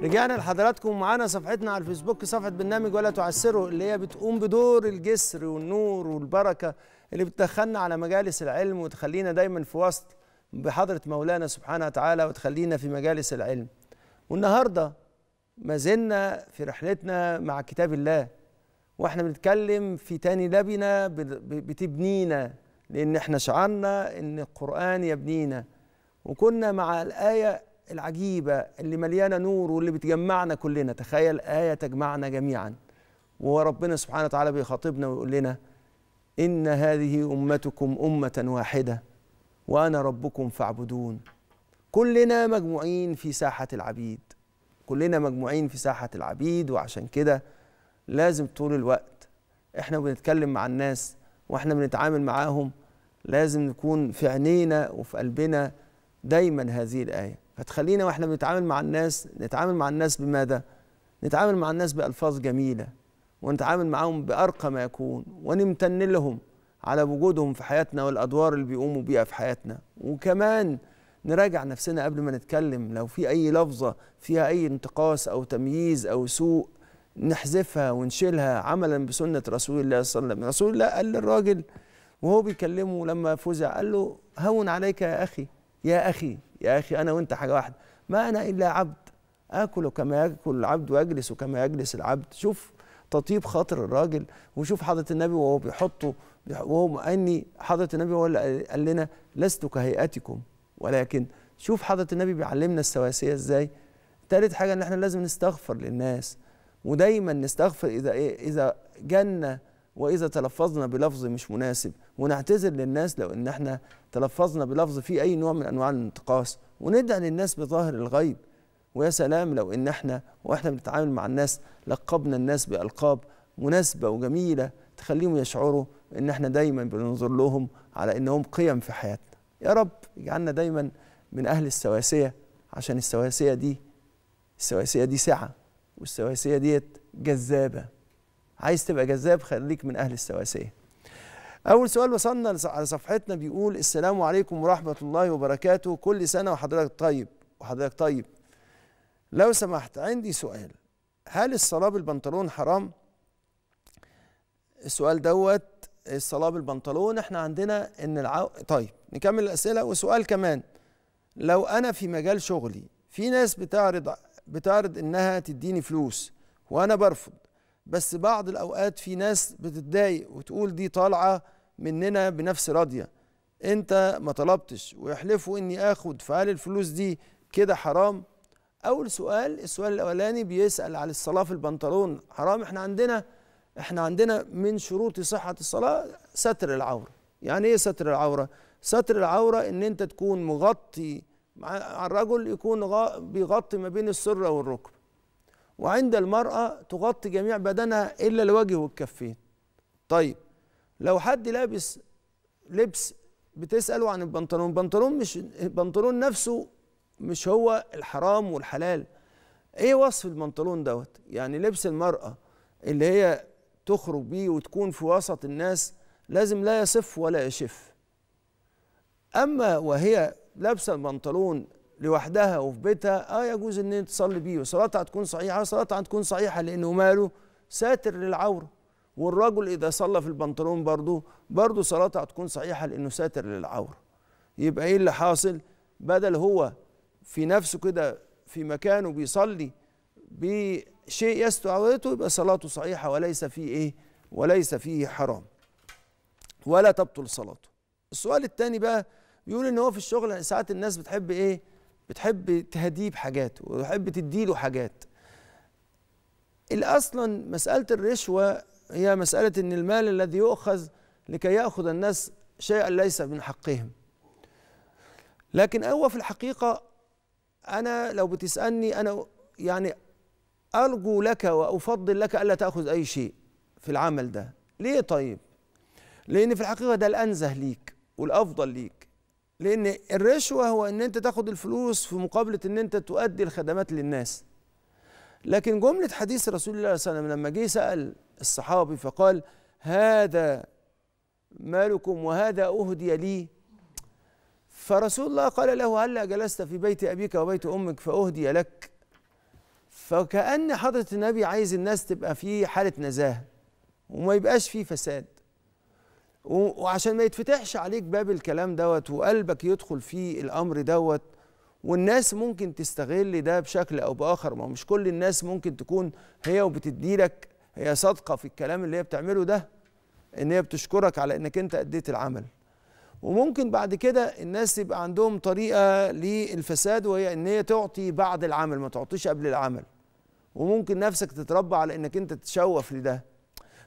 رجعنا لحضراتكم معانا صفحتنا على الفيسبوك صفحة برنامج ولا تعسره اللي هي بتقوم بدور الجسر والنور والبركة اللي بتدخلنا على مجالس العلم وتخلينا دايما في وسط بحضرة مولانا سبحانه وتعالى وتخلينا في مجالس العلم والنهاردة ما زلنا في رحلتنا مع كتاب الله واحنا بنتكلم في تاني لبنة بتبنينا لأن احنا شعرنا أن القرآن يبنينا وكنا مع الآية العجيبة اللي مليانة نور واللي بتجمعنا كلنا تخيل آية تجمعنا جميعا وربنا سبحانه وتعالى بيخاطبنا ويقول لنا إن هذه أمتكم أمة واحدة وأنا ربكم فاعبدون كلنا مجموعين في ساحة العبيد كلنا مجموعين في ساحة العبيد وعشان كده لازم طول الوقت احنا بنتكلم مع الناس واحنا بنتعامل معاهم لازم نكون في عينينا وفي قلبنا دايما هذه الآية فتخلينا واحنا بنتعامل مع الناس نتعامل مع الناس بماذا؟ نتعامل مع الناس بألفاظ جميلة ونتعامل معهم بأرقى ما يكون ونمتن لهم على وجودهم في حياتنا والأدوار اللي بيقوموا بيها في حياتنا وكمان نراجع نفسنا قبل ما نتكلم لو في أي لفظة فيها أي انتقاص أو تمييز أو سوء نحذفها ونشيلها عملا بسنة رسول الله صلى الله عليه وسلم رسول الله قال للراجل وهو بيكلمه لما فزع قال له هون عليك يا أخي يا أخي يا أخي أنا وأنت حاجة واحدة ما أنا إلا عبد آكل كما يأكل العبد وأجلس كما يجلس العبد شوف تطيب خاطر الراجل وشوف حضرة النبي وهو بيحطه وهو أني حضرة النبي هو اللي قال لنا لست كهيئتكم ولكن شوف حضرة النبي بيعلمنا السواسية إزاي ثالث حاجة إن إحنا لازم نستغفر للناس ودايما نستغفر إذا إيه إذا جانا واذا تلفظنا بلفظ مش مناسب ونعتذر للناس لو ان احنا تلفظنا بلفظ فيه اي نوع من انواع الانتقاص وندعي للناس بظاهر الغيب ويا سلام لو ان احنا واحنا بنتعامل مع الناس لقبنا الناس بالقاب مناسبه وجميله تخليهم يشعروا ان احنا دايما بننظر لهم على انهم قيم في حياتنا يا رب اجعلنا دايما من اهل السواسيه عشان السواسيه دي السواسيه دي سعه والسواسيه ديت جذابه عايز تبقى جذاب خليك من أهل السواسية أول سؤال وصلنا على صفحتنا بيقول السلام عليكم ورحمة الله وبركاته كل سنة وحضرتك طيب وحضرتك طيب لو سمحت عندي سؤال هل الصلاة بالبنطلون حرام؟ السؤال دوت الصلاة بالبنطلون احنا عندنا ان العو... طيب نكمل الأسئلة وسؤال كمان لو أنا في مجال شغلي في ناس بتعرض بتعرض إنها تديني فلوس وأنا برفض بس بعض الأوقات في ناس بتتضايق وتقول دي طالعة مننا بنفس راضية أنت ما طلبتش ويحلفوا إني آخد فهل الفلوس دي كده حرام؟ أول سؤال السؤال الأولاني بيسأل على الصلاة في البنطلون حرام إحنا عندنا إحنا عندنا من شروط صحة الصلاة ستر العورة يعني إيه ستر العورة؟ ستر العورة إن أنت تكون مغطي مع الرجل يكون بيغطي ما بين السرة والركب وعند المرأة تغطي جميع بدنها إلا الوجه والكفين طيب لو حد لابس لبس بتسأله عن البنطلون البنطلون مش البنطلون نفسه مش هو الحرام والحلال ايه وصف البنطلون دوت يعني لبس المرأة اللي هي تخرج بيه وتكون في وسط الناس لازم لا يصف ولا يشف أما وهي لابسة البنطلون لوحدها وفي بيتها اه يجوز ان تصلي بيه وصلاتها هتكون صحيحه آه، صلاتها هتكون صحيحه لانه ماله ساتر للعوره والرجل اذا صلى في البنطلون برضه برضه صلاته هتكون صحيحه لانه ساتر للعوره يبقى ايه اللي حاصل بدل هو في نفسه كده في مكانه بيصلي بشيء يستر عورته يبقى صلاته صحيحه وليس فيه ايه وليس فيه حرام ولا تبطل صلاته السؤال الثاني بقى بيقول ان هو في الشغل ساعات الناس بتحب ايه بتحب تهديه بحاجات وتحب تديله حاجات اللي اصلا مساله الرشوه هي مساله ان المال الذي يؤخذ لكي ياخذ الناس شيئا ليس من حقهم لكن هو في الحقيقه انا لو بتسالني انا يعني ارجو لك وافضل لك الا تاخذ اي شيء في العمل ده ليه طيب لان في الحقيقه ده الانزه ليك والافضل ليك لان الرشوه هو ان انت تاخد الفلوس في مقابله ان انت تؤدي الخدمات للناس لكن جمله حديث رسول الله صلى الله عليه وسلم لما جه سال الصحابي فقال هذا مالكم وهذا اهدي لي فرسول الله قال له هلا جلست في بيت ابيك وبيت امك فاهدي لك فكأن حضرة النبي عايز الناس تبقى في حالة نزاهة وما يبقاش فيه فساد وعشان ما يتفتحش عليك باب الكلام دوت وقلبك يدخل في الامر دوت والناس ممكن تستغل ده بشكل او باخر ما مش كل الناس ممكن تكون هي وبتدي لك هي صادقه في الكلام اللي هي بتعمله ده ان هي بتشكرك على انك انت اديت العمل وممكن بعد كده الناس يبقى عندهم طريقه للفساد وهي ان هي تعطي بعد العمل ما تعطيش قبل العمل وممكن نفسك تتربى على انك انت تتشوف لده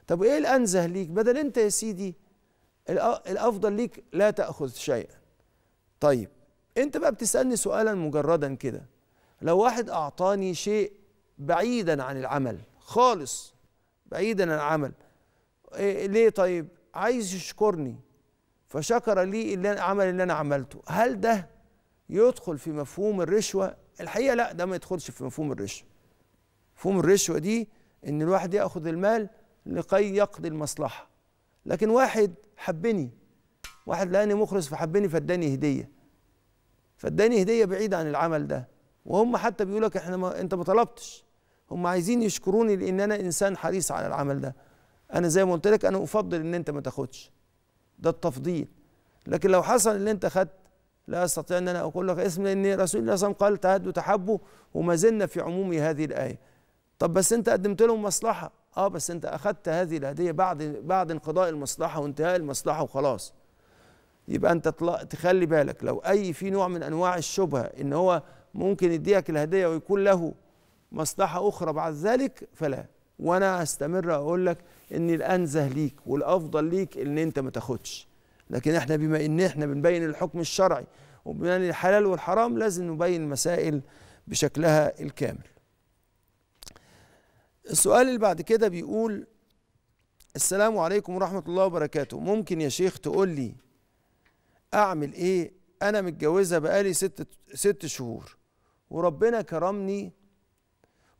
طب ايه الانزه ليك بدل انت يا سيدي الافضل ليك لا تاخذ شيئا طيب انت بقى بتسالني سؤالا مجردا كده لو واحد اعطاني شيء بعيدا عن العمل خالص بعيدا عن العمل إيه ليه طيب عايز يشكرني فشكر لي اللي العمل اللي انا عملته هل ده يدخل في مفهوم الرشوه الحقيقه لا ده ما يدخلش في مفهوم الرشوه مفهوم الرشوه دي ان الواحد ياخذ المال لكي يقضي المصلحه لكن واحد حبني واحد لقاني مخلص فحبني فاداني هديه فاداني هديه بعيد عن العمل ده وهم حتى بيقول لك احنا ما انت ما طلبتش هم عايزين يشكروني لان انا انسان حريص على العمل ده انا زي ما قلت لك انا افضل ان انت ما تاخدش ده التفضيل لكن لو حصل ان انت خدت لا استطيع ان انا اقول لك اسم لان رسول الله صلى الله عليه وسلم قال تهدوا تحبوا وما زلنا في عموم هذه الايه طب بس انت قدمت لهم مصلحه اه بس انت اخذت هذه الهديه بعد بعد انقضاء المصلحه وانتهاء المصلحه وخلاص يبقى انت تخلي بالك لو اي في نوع من انواع الشبهه ان هو ممكن يديك الهديه ويكون له مصلحه اخرى بعد ذلك فلا وانا هستمر اقول لك ان الانزه ليك والافضل ليك ان انت ما تاخدش لكن احنا بما ان احنا بنبين الحكم الشرعي وبين الحلال والحرام لازم نبين المسائل بشكلها الكامل السؤال اللي بعد كده بيقول السلام عليكم ورحمة الله وبركاته ممكن يا شيخ تقول لي أعمل إيه أنا متجوزة بقالي ست, ست شهور وربنا كرمني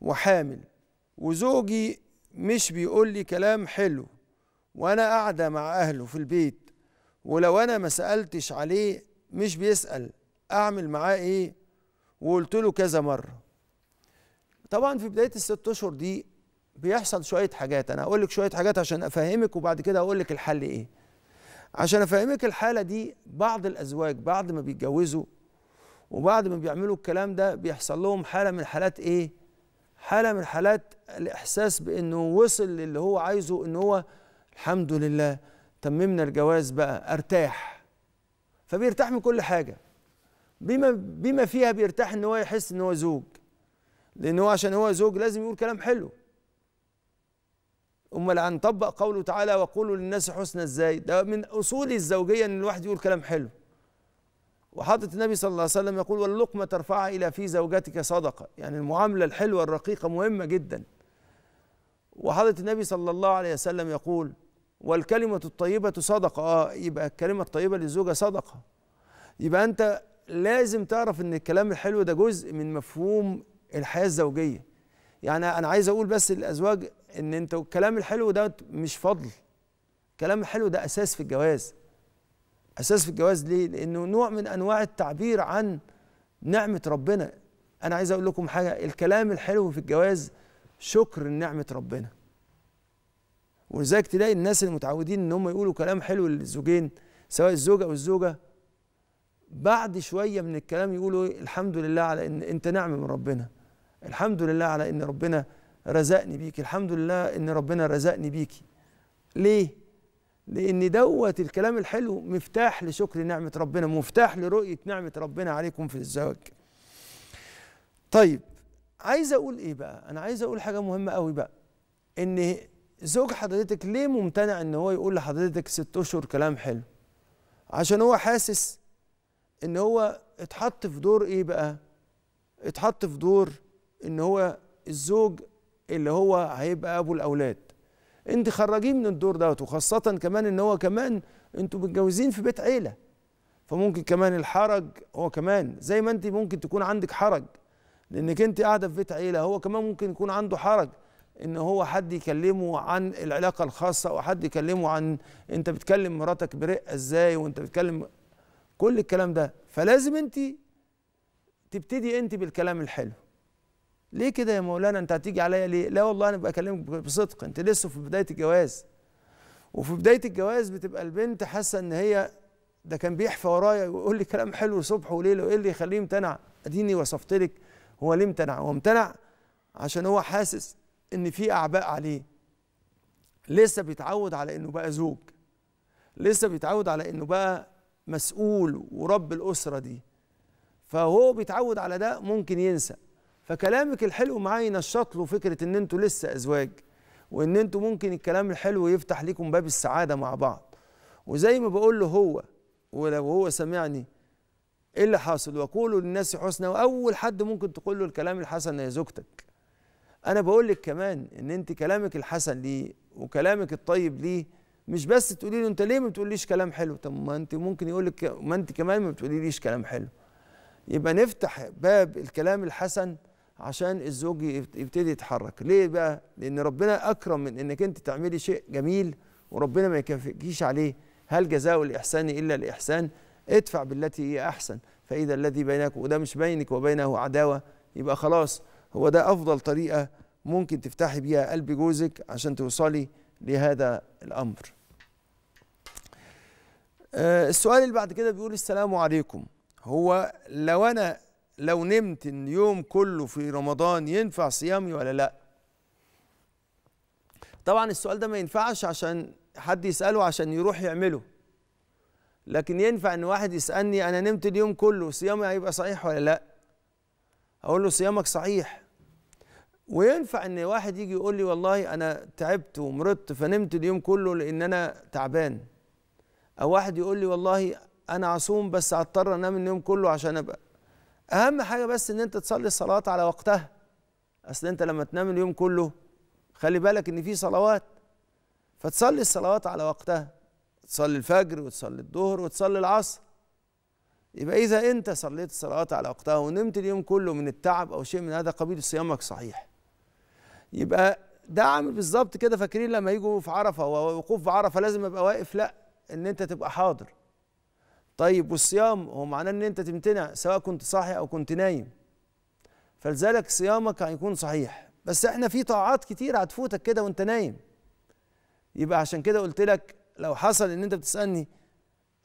وحامل وزوجي مش بيقول لي كلام حلو وأنا قاعدة مع أهله في البيت ولو أنا ما سألتش عليه مش بيسأل أعمل معاه إيه وقلت له كذا مرة طبعا في بداية الست أشهر دي بيحصل شويه حاجات انا هقول لك شويه حاجات عشان افهمك وبعد كده هقول لك الحل ايه عشان افهمك الحاله دي بعض الازواج بعد ما بيتجوزوا وبعد ما بيعملوا الكلام ده بيحصل لهم حاله من حالات ايه حاله من حالات الاحساس بانه وصل للي هو عايزه ان هو الحمد لله تممنا الجواز بقى ارتاح فبيرتاح من كل حاجه بما بما فيها بيرتاح ان هو يحس ان هو زوج لان هو عشان هو زوج لازم يقول كلام حلو امال هنطبق قوله تعالى وقولوا للناس حسنى ازاي ده من اصول الزوجيه ان الواحد يقول كلام حلو وحضرة النبي صلى الله عليه وسلم يقول واللقمة ترفعها إلى في زوجتك صدقة يعني المعاملة الحلوة الرقيقة مهمة جدا وحضرة النبي صلى الله عليه وسلم يقول والكلمة الطيبة صدقة آه يبقى الكلمة الطيبة للزوجة صدقة يبقى أنت لازم تعرف أن الكلام الحلو ده جزء من مفهوم الحياة الزوجية يعني أنا عايز أقول بس للأزواج ان انتوا الكلام الحلو ده مش فضل الكلام الحلو ده اساس في الجواز اساس في الجواز ليه لانه نوع من انواع التعبير عن نعمه ربنا انا عايز اقول لكم حاجه الكلام الحلو في الجواز شكر لنعمه ربنا ولذلك تلاقي الناس المتعودين ان هم يقولوا كلام حلو للزوجين سواء الزوجه او الزوجه بعد شويه من الكلام يقولوا إيه؟ الحمد لله على ان انت نعمه من ربنا الحمد لله على ان ربنا رزقني بيكي الحمد لله ان ربنا رزقني بيكي ليه لان دوت الكلام الحلو مفتاح لشكر نعمه ربنا مفتاح لرؤيه نعمه ربنا عليكم في الزواج طيب عايز اقول ايه بقى انا عايز اقول حاجه مهمه قوي بقى ان زوج حضرتك ليه ممتنع ان هو يقول لحضرتك ست اشهر كلام حلو عشان هو حاسس ان هو اتحط في دور ايه بقى اتحط في دور ان هو الزوج اللي هو هيبقى ابو الاولاد انت خرجيه من الدور دوت وخاصه كمان ان هو كمان انتوا متجوزين في بيت عيله فممكن كمان الحرج هو كمان زي ما انت ممكن تكون عندك حرج لانك انت قاعده في بيت عيله هو كمان ممكن يكون عنده حرج ان هو حد يكلمه عن العلاقه الخاصه او حد يكلمه عن انت بتكلم مراتك برقه ازاي وانت بتكلم كل الكلام ده فلازم انت تبتدي انت بالكلام الحلو ليه كده يا مولانا انت هتيجي عليا ليه لا والله انا بكلمك بصدق انت لسه في بدايه الجواز وفي بدايه الجواز بتبقى البنت حاسه ان هي ده كان بيحفى ورايا ويقول لي كلام حلو صبح وليل وايه اللي يخليه يمتنع اديني وصفت لك هو ليه امتنع هو امتنع عشان هو حاسس ان في اعباء عليه لسه بيتعود على انه بقى زوج لسه بيتعود على انه بقى مسؤول ورب الاسره دي فهو بيتعود على ده ممكن ينسى فكلامك الحلو معاه ينشط له فكره ان انتوا لسه ازواج وان انتوا ممكن الكلام الحلو يفتح لكم باب السعاده مع بعض وزي ما بقول له هو ولو هو سمعني ايه اللي حاصل وقولوا للناس حسنى واول حد ممكن تقول له الكلام الحسن يا زوجتك انا بقول لك كمان ان انت كلامك الحسن ليه وكلامك الطيب ليه مش بس تقولي له انت ليه ما بتقوليش كلام حلو طب ما انت ممكن يقول لك ما انت كمان ما بتقوليليش كلام حلو يبقى نفتح باب الكلام الحسن عشان الزوج يبتدي يتحرك ليه بقى لان ربنا اكرم من انك انت تعملي شيء جميل وربنا ما يكافئكيش عليه هل جزاء الاحسان الا الاحسان ادفع بالتي هي احسن فاذا الذي بينك وده مش بينك وبينه عداوه يبقى خلاص هو ده افضل طريقه ممكن تفتحي بيها قلب جوزك عشان توصلي لهذا الامر آه، السؤال اللي بعد كده بيقول السلام عليكم هو لو انا لو نمت اليوم كله في رمضان ينفع صيامي ولا لا طبعا السؤال ده ما ينفعش عشان حد يسأله عشان يروح يعمله لكن ينفع ان واحد يسألني انا نمت اليوم كله صيامي هيبقى صحيح ولا لا اقول له صيامك صحيح وينفع ان واحد يجي يقول لي والله انا تعبت ومرضت فنمت اليوم كله لان انا تعبان او واحد يقول لي والله انا عصوم بس هضطر انام اليوم كله عشان ابقى اهم حاجه بس ان انت تصلي الصلاه على وقتها اصل انت لما تنام اليوم كله خلي بالك ان في صلوات فتصلي الصلوات على وقتها تصلي الفجر وتصلي الظهر وتصلي العصر يبقى اذا انت صليت الصلوات على وقتها ونمت اليوم كله من التعب او شيء من هذا قبيل صيامك صحيح يبقى ده عامل بالظبط كده فاكرين لما يجوا في عرفه ووقوف في عرفه لازم ابقى واقف لا ان انت تبقى حاضر طيب والصيام هو معناه ان انت تمتنع سواء كنت صاحي او كنت نايم فلذلك صيامك هيكون صحيح بس احنا في طاعات كتير هتفوتك كده وانت نايم يبقى عشان كده قلت لك لو حصل ان انت بتسالني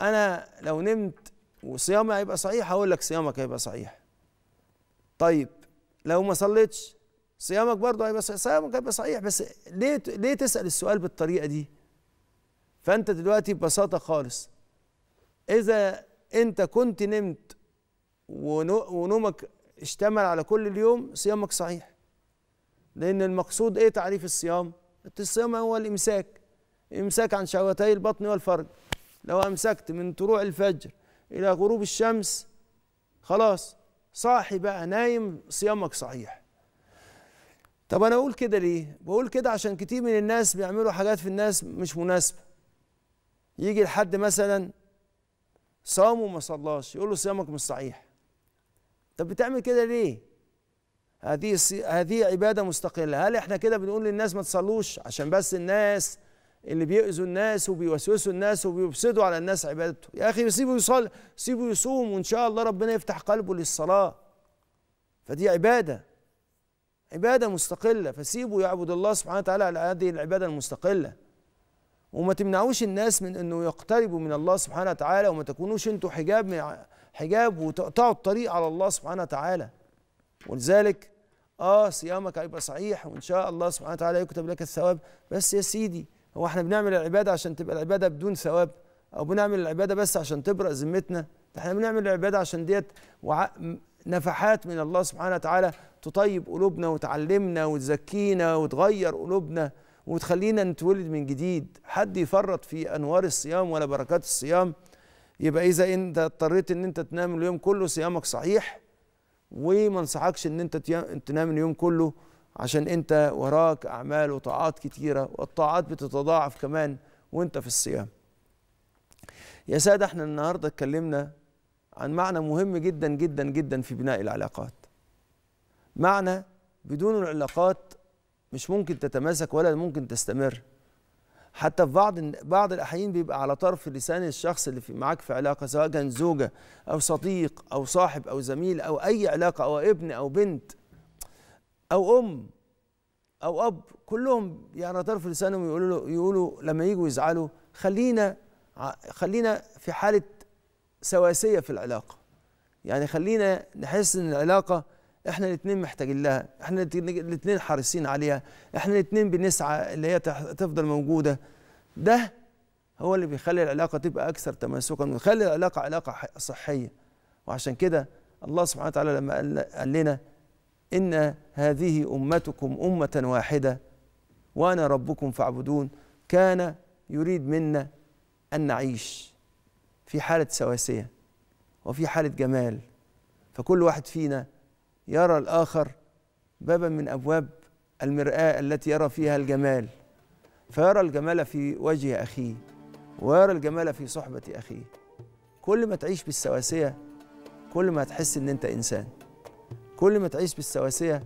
انا لو نمت وصيامي هيبقى صحيح هقول لك صيامك هيبقى صحيح طيب لو ما صليتش صيامك برضه هيبقى صحيح صيامك هيبقى صحيح بس ليه ليه تسال السؤال بالطريقه دي فانت دلوقتي ببساطه خالص اذا انت كنت نمت ونومك اشتمل على كل اليوم صيامك صحيح لان المقصود ايه تعريف الصيام الصيام هو الامساك امساك عن شهوتي البطن والفرج لو امسكت من طلوع الفجر الى غروب الشمس خلاص صاحي بقى نايم صيامك صحيح طب انا اقول كده ليه بقول كده عشان كتير من الناس بيعملوا حاجات في الناس مش مناسبه يجي لحد مثلا صام وما صلاش يقول له صيامك مش صحيح طب بتعمل كده ليه هذه هذه عباده مستقله هل احنا كده بنقول للناس ما تصلوش عشان بس الناس اللي بيؤذوا الناس وبيوسوسوا الناس وبيفسدوا على الناس عبادته يا اخي سيبه يصلي سيبه يصوم وان شاء الله ربنا يفتح قلبه للصلاه فدي عباده عباده مستقله فسيبه يعبد الله سبحانه وتعالى على هذه العباده المستقله وما تمنعوش الناس من انه يقتربوا من الله سبحانه وتعالى وما تكونوش انتوا حجاب حجاب وتقطعوا الطريق على الله سبحانه وتعالى ولذلك اه صيامك هيبقى صحيح وان شاء الله سبحانه وتعالى يكتب لك الثواب بس يا سيدي هو احنا بنعمل العباده عشان تبقى العباده بدون ثواب او بنعمل العباده بس عشان تبرأ ذمتنا احنا بنعمل العباده عشان ديت نفحات من الله سبحانه وتعالى تطيب قلوبنا وتعلمنا وتزكينا وتغير قلوبنا وتخلينا نتولد من جديد حد يفرط في انوار الصيام ولا بركات الصيام يبقى اذا انت اضطريت ان انت تنام اليوم كله صيامك صحيح وما انصحكش ان انت تنام اليوم كله عشان انت وراك اعمال وطاعات كتيره والطاعات بتتضاعف كمان وانت في الصيام يا ساده احنا النهارده اتكلمنا عن معنى مهم جدا جدا جدا في بناء العلاقات معنى بدون العلاقات مش ممكن تتماسك ولا ممكن تستمر حتى في بعض بعض الاحيان بيبقى على طرف لسان الشخص اللي في معاك في علاقه سواء كان زوجه او صديق او صاحب او زميل او اي علاقه او ابن او بنت او ام او اب كلهم يعني على طرف لسانهم يقولوا يقولوا لما يجوا يزعلوا خلينا خلينا في حاله سواسيه في العلاقه يعني خلينا نحس ان العلاقه احنا الاثنين محتاجين لها احنا الاثنين حريصين عليها احنا الاثنين بنسعى اللي هي تفضل موجوده ده هو اللي بيخلي العلاقه تبقى اكثر تماسكا ويخلي العلاقه علاقه صحيه وعشان كده الله سبحانه وتعالى لما قال لنا ان هذه امتكم امه واحده وانا ربكم فاعبدون كان يريد منا ان نعيش في حاله سواسيه وفي حاله جمال فكل واحد فينا يرى الآخر بابا من أبواب المرآة التي يرى فيها الجمال فيرى الجمال في وجه أخيه ويرى الجمال في صحبة أخيه كل ما تعيش بالسواسية كل ما تحس إن أنت إنسان كل ما تعيش بالسواسية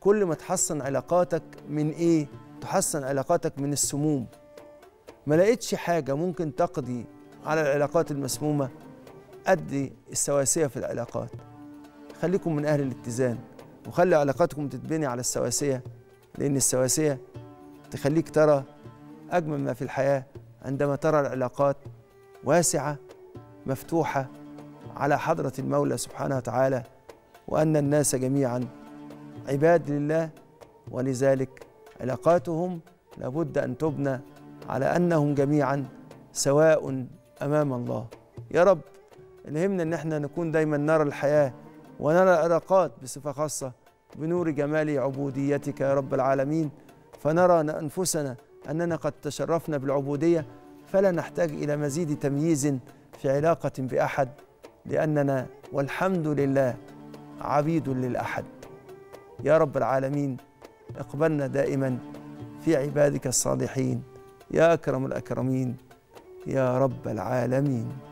كل ما تحسن علاقاتك من إيه؟ تحسن علاقاتك من السموم ما لقيتش حاجة ممكن تقضي على العلاقات المسمومة قد السواسية في العلاقات خليكم من أهل الاتزان وخلي علاقاتكم تتبني على السواسية لأن السواسية تخليك ترى أجمل ما في الحياة عندما ترى العلاقات واسعة مفتوحة على حضرة المولى سبحانه وتعالى وأن الناس جميعا عباد لله ولذلك علاقاتهم لابد أن تبنى على أنهم جميعا سواء أمام الله يا رب الهمنا أن احنا نكون دايما نرى الحياة ونرى العلاقات بصفة خاصة بنور جمال عبوديتك يا رب العالمين فنرى أنفسنا أننا قد تشرفنا بالعبودية فلا نحتاج إلى مزيد تمييز في علاقة بأحد لأننا والحمد لله عبيد للأحد يا رب العالمين اقبلنا دائما في عبادك الصالحين يا أكرم الأكرمين يا رب العالمين